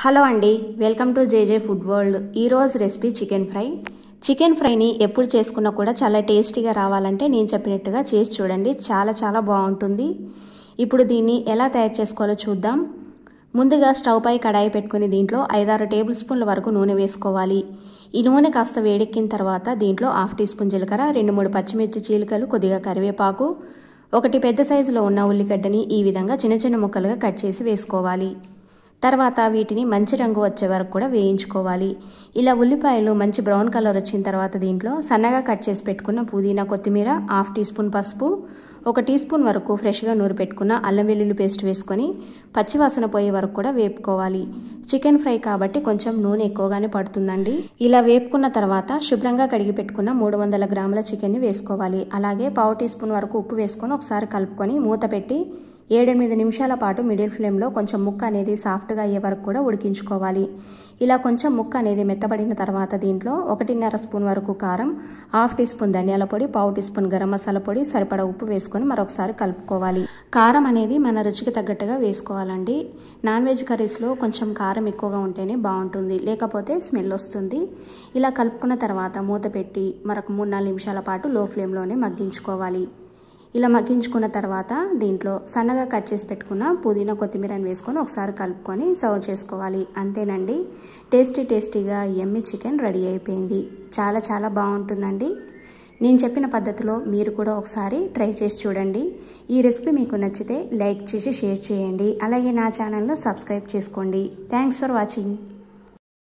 hello అండి welcome to JJ food world ఈరోజు recipe chicken fry chicken ఫ్రైని ఎప్పుడు చేసుకున్నా కూడా చాలా టేస్టీగా రావాలంటే నేను చెప్పినట్టుగా చేసి చూడండి చాలా చాలా బాగుంటుంది ఇప్పుడు దీన్ని ఎలా తయారు చేసుకోవాలో చూద్దాం ముందుగా స్టవ్ పై కడాయి పెట్టుకుని దీంట్లో ఐదారు టేబుల్ స్పూన్ల వరకు నూనె వేసుకోవాలి ఈ నూనె కాస్త వేడెక్కిన తర్వాత దీంట్లో హాఫ్ టీ స్పూన్ జీలకర్ర రెండు మూడు పచ్చిమిర్చి చీలికలు కొద్దిగా కరివేపాకు ఒకటి పెద్ద సైజులో ఉన్న ఉల్లిగడ్డని ఈ విధంగా చిన్న చిన్న ముక్కలుగా కట్ చేసి వేసుకోవాలి తర్వాత వీటిని మంచి రంగు వచ్చే వరకు కూడా వేయించుకోవాలి ఇలా ఉల్లిపాయలు మంచి బ్రౌన్ కలర్ వచ్చిన తర్వాత దీంట్లో సన్నగా కట్ చేసి పెట్టుకున్న పుదీనా కొత్తిమీర హాఫ్ టీ స్పూన్ పసుపు ఒక టీ స్పూన్ వరకు ఫ్రెష్గా నూరు పెట్టుకున్న అల్లం వెల్లుల్లి పేస్ట్ వేసుకొని పచ్చివాసన పోయే వరకు కూడా వేపుకోవాలి చికెన్ ఫ్రై కాబట్టి కొంచెం నూనె ఎక్కువగానే పడుతుందండి ఇలా వేపుకున్న తర్వాత శుభ్రంగా కడిగి పెట్టుకున్న మూడు వందల గ్రాముల చికెన్ని వేసుకోవాలి అలాగే పావు టీ స్పూన్ వరకు ఉప్పు వేసుకొని ఒకసారి కలుపుకొని మూత పెట్టి ఏడెనిమిది నిమిషాల పాటు మిడిల్ ఫ్లేమ్లో కొంచెం ముక్క అనేది సాఫ్ట్గా అయ్యే వరకు కూడా ఉడికించుకోవాలి ఇలా కొంచెం ముక్క అనేది మెత్తబడిన తర్వాత దీంట్లో ఒకటిన్నర స్పూన్ వరకు కారం హాఫ్ టీ స్పూన్ ధనియాల పొడి పావు టీ స్పూన్ గరం మసాలా పొడి సరిపడా ఉప్పు వేసుకొని మరొకసారి కలుపుకోవాలి కారం అనేది మన రుచికి తగ్గట్టుగా వేసుకోవాలండి నాన్ వెజ్ కర్రీస్లో కొంచెం కారం ఎక్కువగా ఉంటేనే బాగుంటుంది లేకపోతే స్మెల్ వస్తుంది ఇలా కలుపుకున్న తర్వాత మూత పెట్టి మరొక మూడు నాలుగు నిమిషాల పాటు లో ఫ్లేమ్లోనే మగ్గించుకోవాలి ఇలా మగ్గించుకున్న తర్వాత దీంట్లో సన్నగా కట్ చేసి పెట్టుకున్న పుదీనా కొత్తిమీరని వేసుకొని ఒకసారి కలుపుకొని సర్వ్ చేసుకోవాలి అంతేనండి టేస్టీ టేస్టీగా ఎమ్మి చికెన్ రెడీ అయిపోయింది చాలా చాలా బాగుంటుందండి నేను చెప్పిన పద్ధతిలో మీరు కూడా ఒకసారి ట్రై చేసి చూడండి ఈ రెసిపీ మీకు నచ్చితే లైక్ చేసి షేర్ చేయండి అలాగే నా ఛానల్ను సబ్స్క్రైబ్ చేసుకోండి థ్యాంక్స్ ఫర్ వాచింగ్